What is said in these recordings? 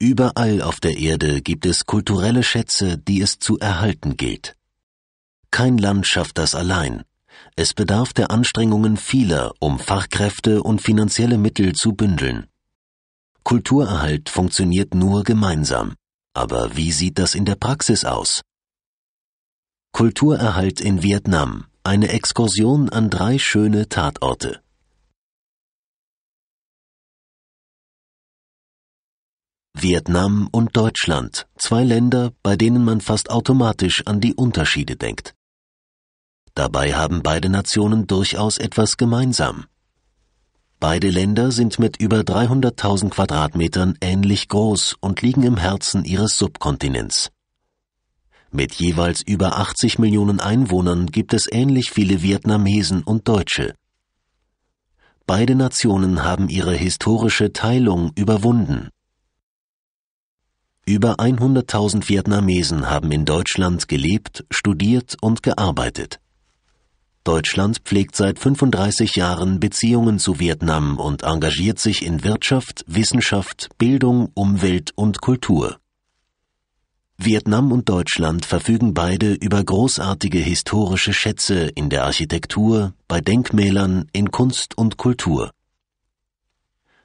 Überall auf der Erde gibt es kulturelle Schätze, die es zu erhalten gilt. Kein Land schafft das allein. Es bedarf der Anstrengungen vieler, um Fachkräfte und finanzielle Mittel zu bündeln. Kulturerhalt funktioniert nur gemeinsam. Aber wie sieht das in der Praxis aus? Kulturerhalt in Vietnam. Eine Exkursion an drei schöne Tatorte. Vietnam und Deutschland, zwei Länder, bei denen man fast automatisch an die Unterschiede denkt. Dabei haben beide Nationen durchaus etwas gemeinsam. Beide Länder sind mit über 300.000 Quadratmetern ähnlich groß und liegen im Herzen ihres Subkontinents. Mit jeweils über 80 Millionen Einwohnern gibt es ähnlich viele Vietnamesen und Deutsche. Beide Nationen haben ihre historische Teilung überwunden über 100.000 Vietnamesen haben in Deutschland gelebt, studiert und gearbeitet. Deutschland pflegt seit 35 Jahren Beziehungen zu Vietnam und engagiert sich in Wirtschaft, Wissenschaft, Bildung, Umwelt und Kultur. Vietnam und Deutschland verfügen beide über großartige historische Schätze in der Architektur, bei Denkmälern, in Kunst und Kultur.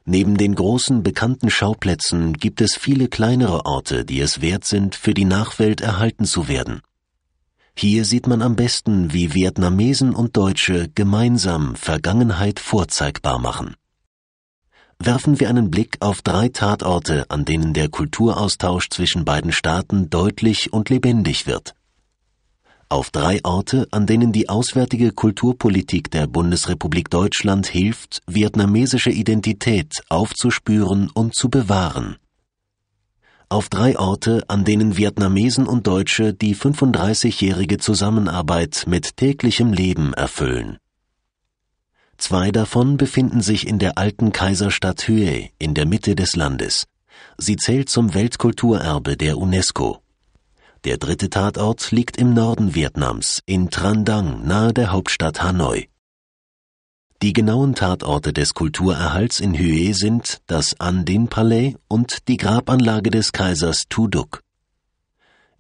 Neben den großen bekannten Schauplätzen gibt es viele kleinere Orte, die es wert sind, für die Nachwelt erhalten zu werden. Hier sieht man am besten, wie Vietnamesen und Deutsche gemeinsam Vergangenheit vorzeigbar machen. Werfen wir einen Blick auf drei Tatorte, an denen der Kulturaustausch zwischen beiden Staaten deutlich und lebendig wird auf drei Orte, an denen die auswärtige Kulturpolitik der Bundesrepublik Deutschland hilft, vietnamesische Identität aufzuspüren und zu bewahren. Auf drei Orte, an denen Vietnamesen und Deutsche die 35-jährige Zusammenarbeit mit täglichem Leben erfüllen. Zwei davon befinden sich in der alten Kaiserstadt Hue in der Mitte des Landes. Sie zählt zum Weltkulturerbe der UNESCO. Der dritte Tatort liegt im Norden Vietnams, in Tran Dang, nahe der Hauptstadt Hanoi. Die genauen Tatorte des Kulturerhalts in Hue sind das An Dinh palais und die Grabanlage des Kaisers Tu Duc.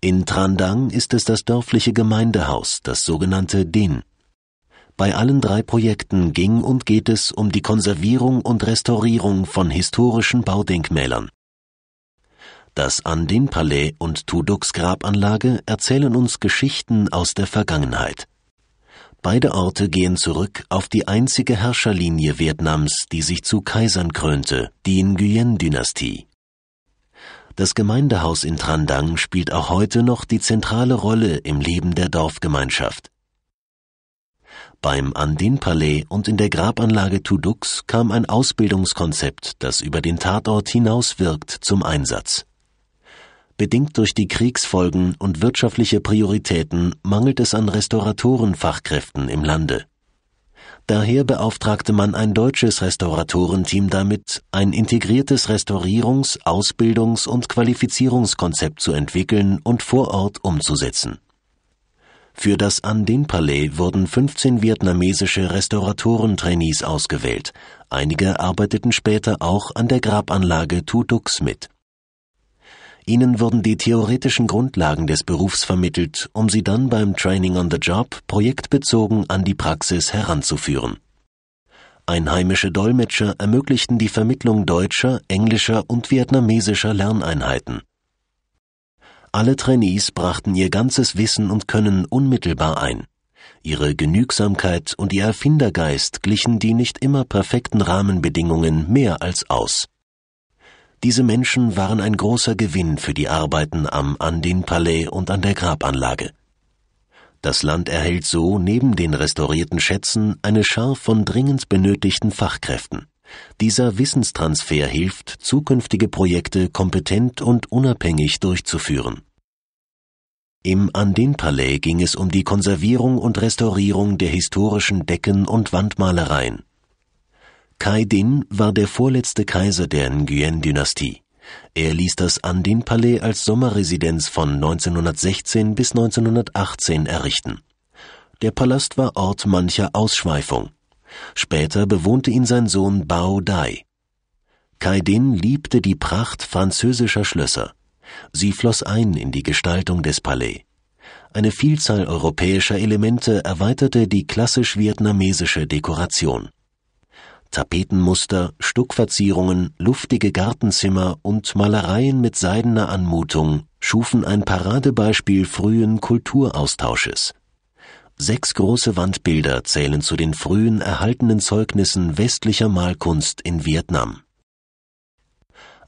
In Tran Dang ist es das dörfliche Gemeindehaus, das sogenannte Din. Bei allen drei Projekten ging und geht es um die Konservierung und Restaurierung von historischen Baudenkmälern, das Andin-Palais und Tuduks Grabanlage erzählen uns Geschichten aus der Vergangenheit. Beide Orte gehen zurück auf die einzige Herrscherlinie Vietnams, die sich zu Kaisern krönte, die Nguyen-Dynastie. Das Gemeindehaus in Trandang spielt auch heute noch die zentrale Rolle im Leben der Dorfgemeinschaft. Beim Andin-Palais und in der Grabanlage Tuduks kam ein Ausbildungskonzept, das über den Tatort hinaus wirkt, zum Einsatz. Bedingt durch die Kriegsfolgen und wirtschaftliche Prioritäten mangelt es an Restauratorenfachkräften im Lande. Daher beauftragte man ein deutsches Restauratorenteam damit, ein integriertes Restaurierungs-, Ausbildungs- und Qualifizierungskonzept zu entwickeln und vor Ort umzusetzen. Für das An Dinh palais wurden 15 vietnamesische Restauratorentrainees ausgewählt. Einige arbeiteten später auch an der Grabanlage Tu Ducs mit Ihnen würden die theoretischen Grundlagen des Berufs vermittelt, um sie dann beim Training on the Job projektbezogen an die Praxis heranzuführen. Einheimische Dolmetscher ermöglichten die Vermittlung deutscher, englischer und vietnamesischer Lerneinheiten. Alle Trainees brachten ihr ganzes Wissen und Können unmittelbar ein. Ihre Genügsamkeit und ihr Erfindergeist glichen die nicht immer perfekten Rahmenbedingungen mehr als aus. Diese Menschen waren ein großer Gewinn für die Arbeiten am Andin-Palais und an der Grabanlage. Das Land erhält so neben den restaurierten Schätzen eine Schar von dringend benötigten Fachkräften. Dieser Wissenstransfer hilft, zukünftige Projekte kompetent und unabhängig durchzuführen. Im Andin-Palais ging es um die Konservierung und Restaurierung der historischen Decken- und Wandmalereien. Kai Din war der vorletzte Kaiser der Nguyen-Dynastie. Er ließ das Andin-Palais als Sommerresidenz von 1916 bis 1918 errichten. Der Palast war Ort mancher Ausschweifung. Später bewohnte ihn sein Sohn Bao Dai. Kai Din liebte die Pracht französischer Schlösser. Sie floss ein in die Gestaltung des Palais. Eine Vielzahl europäischer Elemente erweiterte die klassisch vietnamesische Dekoration. Tapetenmuster, Stuckverzierungen, luftige Gartenzimmer und Malereien mit seidener Anmutung schufen ein Paradebeispiel frühen Kulturaustausches. Sechs große Wandbilder zählen zu den frühen erhaltenen Zeugnissen westlicher Malkunst in Vietnam.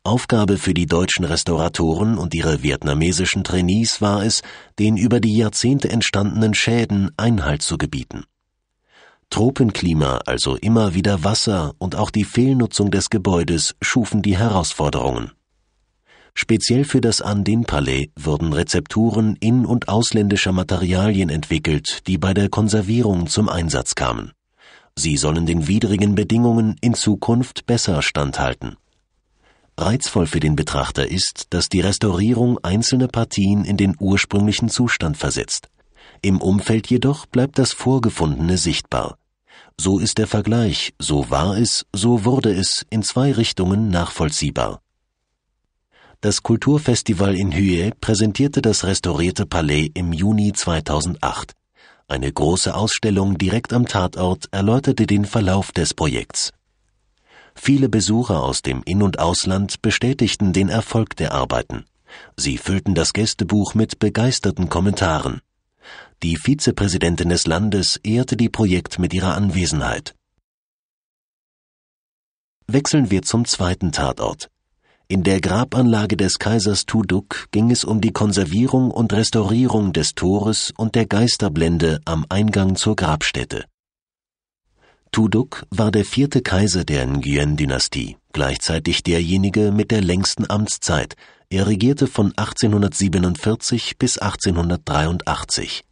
Aufgabe für die deutschen Restauratoren und ihre vietnamesischen Trainees war es, den über die Jahrzehnte entstandenen Schäden Einhalt zu gebieten Tropenklima, also immer wieder Wasser und auch die Fehlnutzung des Gebäudes schufen die Herausforderungen. Speziell für das Andin-Palais wurden Rezepturen in- und ausländischer Materialien entwickelt, die bei der Konservierung zum Einsatz kamen. Sie sollen den widrigen Bedingungen in Zukunft besser standhalten. Reizvoll für den Betrachter ist, dass die Restaurierung einzelne Partien in den ursprünglichen Zustand versetzt. Im Umfeld jedoch bleibt das Vorgefundene sichtbar. So ist der Vergleich, so war es, so wurde es in zwei Richtungen nachvollziehbar. Das Kulturfestival in Hue präsentierte das restaurierte Palais im Juni 2008. Eine große Ausstellung direkt am Tatort erläuterte den Verlauf des Projekts. Viele Besucher aus dem In- und Ausland bestätigten den Erfolg der Arbeiten. Sie füllten das Gästebuch mit begeisterten Kommentaren. Die Vizepräsidentin des Landes ehrte die Projekt mit ihrer Anwesenheit. Wechseln wir zum zweiten Tatort. In der Grabanlage des Kaisers Tuduk ging es um die Konservierung und Restaurierung des Tores und der Geisterblende am Eingang zur Grabstätte. Tuduk war der vierte Kaiser der Nguyen-Dynastie gleichzeitig derjenige mit der längsten Amtszeit. Er regierte von 1847 bis 1883.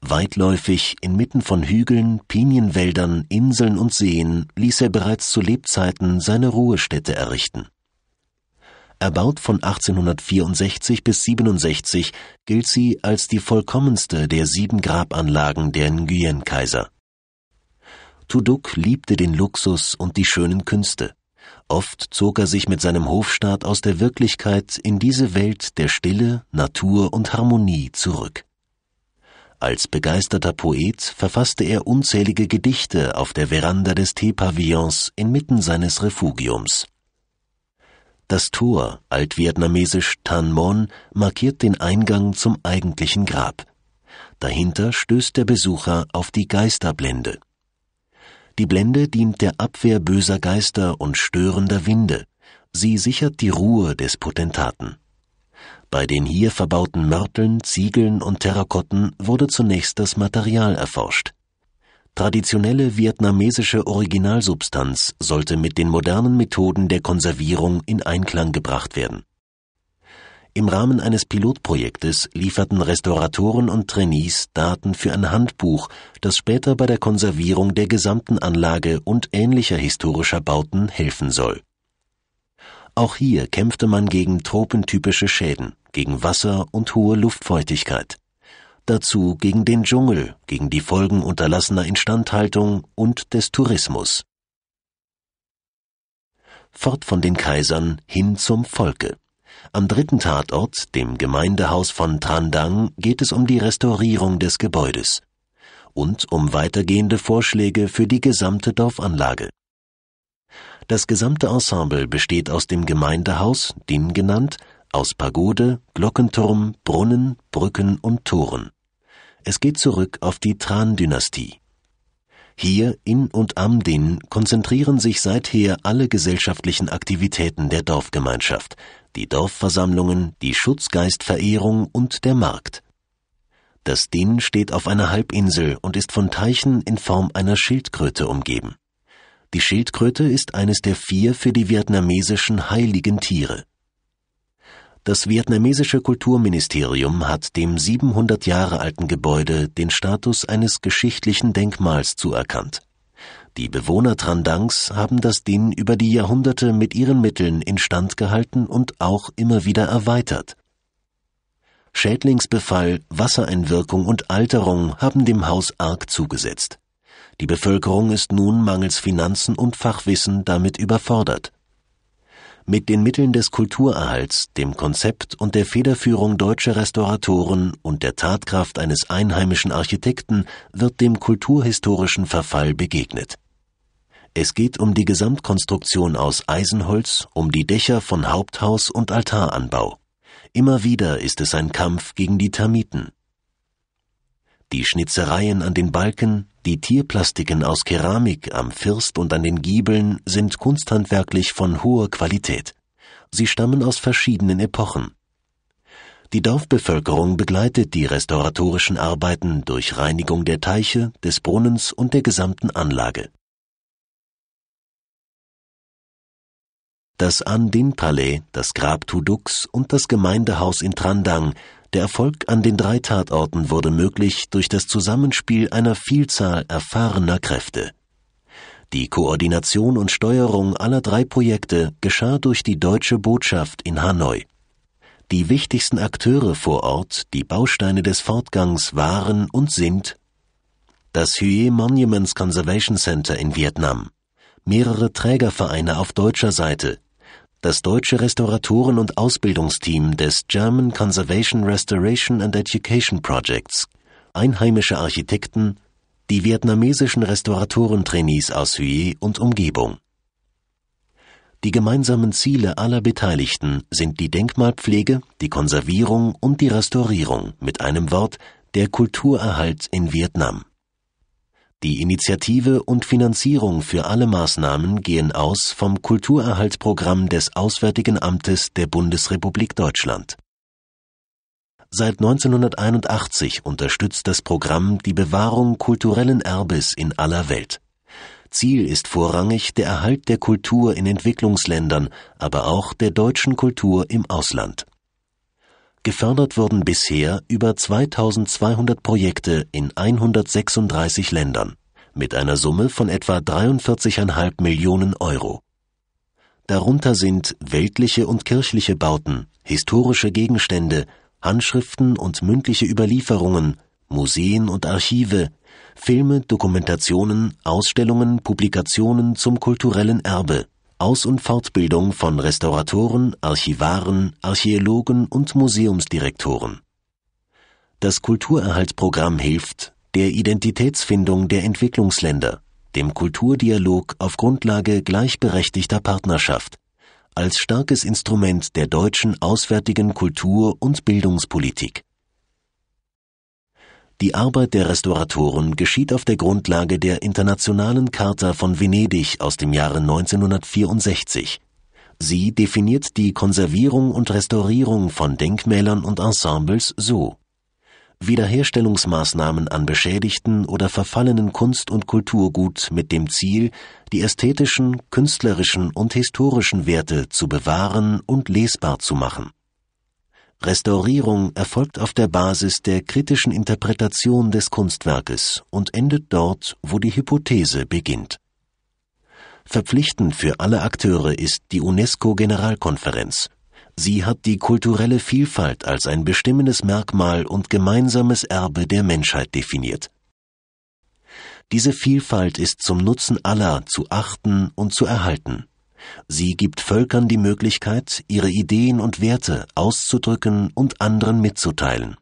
Weitläufig inmitten von Hügeln, Pinienwäldern, Inseln und Seen ließ er bereits zu Lebzeiten seine Ruhestätte errichten. Erbaut von 1864 bis 67 gilt sie als die vollkommenste der sieben Grabanlagen der Nguyen-Kaiser. Tuduk liebte den Luxus und die schönen Künste. Oft zog er sich mit seinem Hofstaat aus der Wirklichkeit in diese Welt der Stille, Natur und Harmonie zurück. Als begeisterter Poet verfasste er unzählige Gedichte auf der Veranda des Teepavillons inmitten seines Refugiums. Das Tor, altvietnamesisch Tan Mon, markiert den Eingang zum eigentlichen Grab. Dahinter stößt der Besucher auf die Geisterblende, die Blende dient der Abwehr böser Geister und störender Winde. Sie sichert die Ruhe des Potentaten. Bei den hier verbauten Mörteln, Ziegeln und Terrakotten wurde zunächst das Material erforscht. Traditionelle vietnamesische Originalsubstanz sollte mit den modernen Methoden der Konservierung in Einklang gebracht werden im Rahmen eines Pilotprojektes lieferten Restauratoren und Trainees Daten für ein Handbuch, das später bei der Konservierung der gesamten Anlage und ähnlicher historischer Bauten helfen soll. Auch hier kämpfte man gegen tropentypische Schäden, gegen Wasser und hohe Luftfeuchtigkeit. Dazu gegen den Dschungel, gegen die Folgen unterlassener Instandhaltung und des Tourismus. Fort von den Kaisern hin zum Volke. Am dritten Tatort, dem Gemeindehaus von Trandang, geht es um die Restaurierung des Gebäudes und um weitergehende Vorschläge für die gesamte Dorfanlage. Das gesamte Ensemble besteht aus dem Gemeindehaus, DIN genannt, aus Pagode, Glockenturm, Brunnen, Brücken und Toren. Es geht zurück auf die Tran-Dynastie. Hier in und am Din konzentrieren sich seither alle gesellschaftlichen Aktivitäten der Dorfgemeinschaft, die Dorfversammlungen, die Schutzgeistverehrung und der Markt. Das Dinn steht auf einer Halbinsel und ist von Teichen in Form einer Schildkröte umgeben. Die Schildkröte ist eines der vier für die vietnamesischen heiligen Tiere. Das vietnamesische Kulturministerium hat dem 700 Jahre alten Gebäude den Status eines geschichtlichen Denkmals zuerkannt. Die Bewohner Trandangs haben das DIN über die Jahrhunderte mit ihren Mitteln instand gehalten und auch immer wieder erweitert. Schädlingsbefall, Wassereinwirkung und Alterung haben dem Haus arg zugesetzt. Die Bevölkerung ist nun mangels Finanzen und Fachwissen damit überfordert. Mit den Mitteln des Kulturerhalts, dem Konzept und der Federführung deutscher Restauratoren und der Tatkraft eines einheimischen Architekten wird dem kulturhistorischen Verfall begegnet. Es geht um die Gesamtkonstruktion aus Eisenholz, um die Dächer von Haupthaus und Altaranbau. Immer wieder ist es ein Kampf gegen die Termiten. Die Schnitzereien an den Balken, die Tierplastiken aus Keramik am First und an den Giebeln sind kunsthandwerklich von hoher Qualität. Sie stammen aus verschiedenen Epochen. Die Dorfbevölkerung begleitet die restauratorischen Arbeiten durch Reinigung der Teiche, des Brunnens und der gesamten Anlage Das an palais das Grab Tudux und das Gemeindehaus in Trandang der Erfolg an den drei Tatorten wurde möglich durch das Zusammenspiel einer Vielzahl erfahrener Kräfte. Die Koordination und Steuerung aller drei Projekte geschah durch die deutsche Botschaft in Hanoi. Die wichtigsten Akteure vor Ort, die Bausteine des Fortgangs waren und sind das Hue Monuments Conservation Center in Vietnam, mehrere Trägervereine auf deutscher Seite, das deutsche Restauratoren- und Ausbildungsteam des German Conservation Restoration and Education Projects einheimische Architekten, die vietnamesischen Restauratorentrainees aus Hue und Umgebung. Die gemeinsamen Ziele aller Beteiligten sind die Denkmalpflege, die Konservierung und die Restaurierung, mit einem Wort der Kulturerhalt in Vietnam. Die Initiative und Finanzierung für alle Maßnahmen gehen aus vom Kulturerhaltsprogramm des Auswärtigen Amtes der Bundesrepublik Deutschland. Seit 1981 unterstützt das Programm die Bewahrung kulturellen Erbes in aller Welt. Ziel ist vorrangig der Erhalt der Kultur in Entwicklungsländern, aber auch der deutschen Kultur im Ausland Gefördert wurden bisher über 2200 Projekte in 136 Ländern mit einer Summe von etwa 43,5 Millionen Euro. Darunter sind weltliche und kirchliche Bauten, historische Gegenstände, Handschriften und mündliche Überlieferungen, Museen und Archive, Filme, Dokumentationen, Ausstellungen, Publikationen zum kulturellen Erbe, aus- und Fortbildung von Restauratoren, Archivaren, Archäologen und Museumsdirektoren. Das Kulturerhaltsprogramm hilft der Identitätsfindung der Entwicklungsländer, dem Kulturdialog auf Grundlage gleichberechtigter Partnerschaft, als starkes Instrument der deutschen auswärtigen Kultur- und Bildungspolitik die Arbeit der Restauratoren geschieht auf der Grundlage der Internationalen Charta von Venedig aus dem Jahre 1964. Sie definiert die Konservierung und Restaurierung von Denkmälern und Ensembles so Wiederherstellungsmaßnahmen an beschädigten oder verfallenen Kunst- und Kulturgut mit dem Ziel, die ästhetischen, künstlerischen und historischen Werte zu bewahren und lesbar zu machen Restaurierung erfolgt auf der Basis der kritischen Interpretation des Kunstwerkes und endet dort, wo die Hypothese beginnt. Verpflichtend für alle Akteure ist die UNESCO-Generalkonferenz. Sie hat die kulturelle Vielfalt als ein bestimmendes Merkmal und gemeinsames Erbe der Menschheit definiert. Diese Vielfalt ist zum Nutzen aller zu achten und zu erhalten. Sie gibt Völkern die Möglichkeit, ihre Ideen und Werte auszudrücken und anderen mitzuteilen.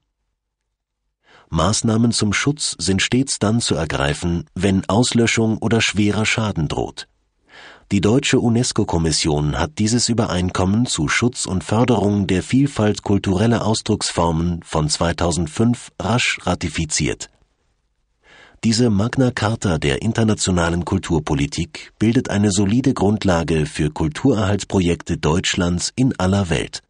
Maßnahmen zum Schutz sind stets dann zu ergreifen, wenn Auslöschung oder schwerer Schaden droht. Die deutsche UNESCO-Kommission hat dieses Übereinkommen zu Schutz und Förderung der Vielfalt kultureller Ausdrucksformen von 2005 rasch ratifiziert diese Magna Carta der internationalen Kulturpolitik bildet eine solide Grundlage für Kulturerhaltsprojekte Deutschlands in aller Welt.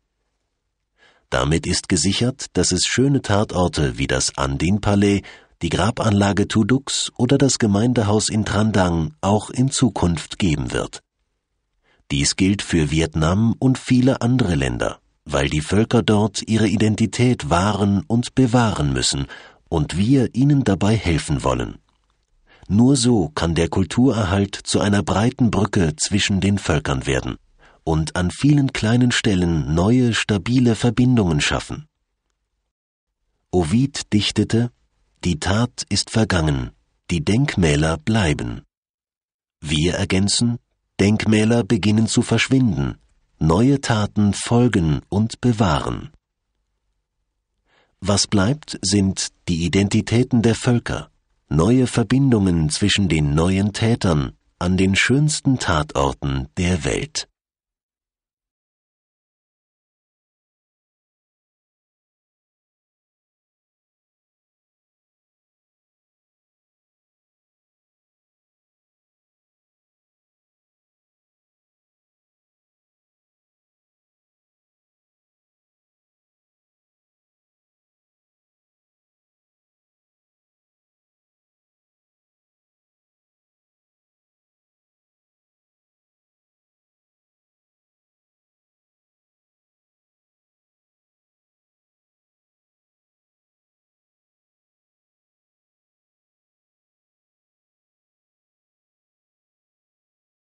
Damit ist gesichert, dass es schöne Tatorte wie das Andin-Palais, die Grabanlage Tudux oder das Gemeindehaus in Trandang auch in Zukunft geben wird. Dies gilt für Vietnam und viele andere Länder, weil die Völker dort ihre Identität wahren und bewahren müssen und wir ihnen dabei helfen wollen. Nur so kann der Kulturerhalt zu einer breiten Brücke zwischen den Völkern werden und an vielen kleinen Stellen neue stabile Verbindungen schaffen. Ovid dichtete Die Tat ist vergangen, die Denkmäler bleiben. Wir ergänzen Denkmäler beginnen zu verschwinden, neue Taten folgen und bewahren. Was bleibt, sind die Identitäten der Völker, neue Verbindungen zwischen den neuen Tätern an den schönsten Tatorten der Welt.